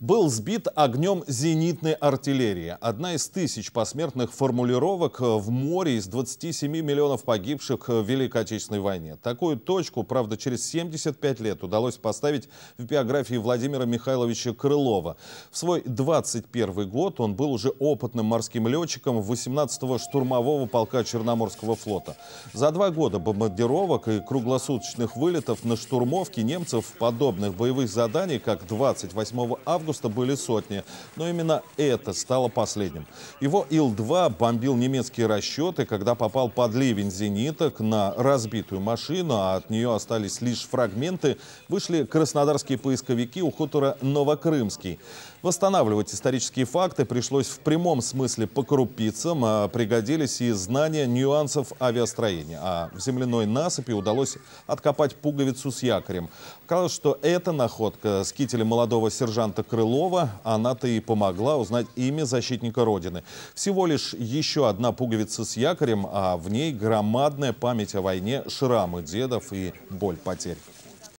был сбит огнем зенитной артиллерии. Одна из тысяч посмертных формулировок э, в море из 27 миллионов погибших э, в Великой Отечественной войне. Такую точку, правда, через 75 лет удалось поставить в биографии Владимира Михайловича Крылова. В свой 21 год он был уже опытным морским летчиком 18-го штурмового полка Черноморского флота. За два года бомбардировок и круглосуточных вылетов на штурмовке немцев подобных боевых заданий, как 28 августа, августа были сотни, но именно это стало последним. Его Ил-2 бомбил немецкие расчеты, когда попал под ливень зениток на разбитую машину, а от нее остались лишь фрагменты, вышли краснодарские поисковики у хутора Новокрымский. Восстанавливать исторические факты пришлось в прямом смысле по крупицам, а пригодились и знания нюансов авиастроения. А в земляной насыпи удалось откопать пуговицу с якорем. Оказалось, что эта находка с кителя молодого сержанта Крымова Крылова. Она-то и помогла узнать имя защитника Родины. Всего лишь еще одна пуговица с якорем, а в ней громадная память о войне, шрамы дедов и боль потерь.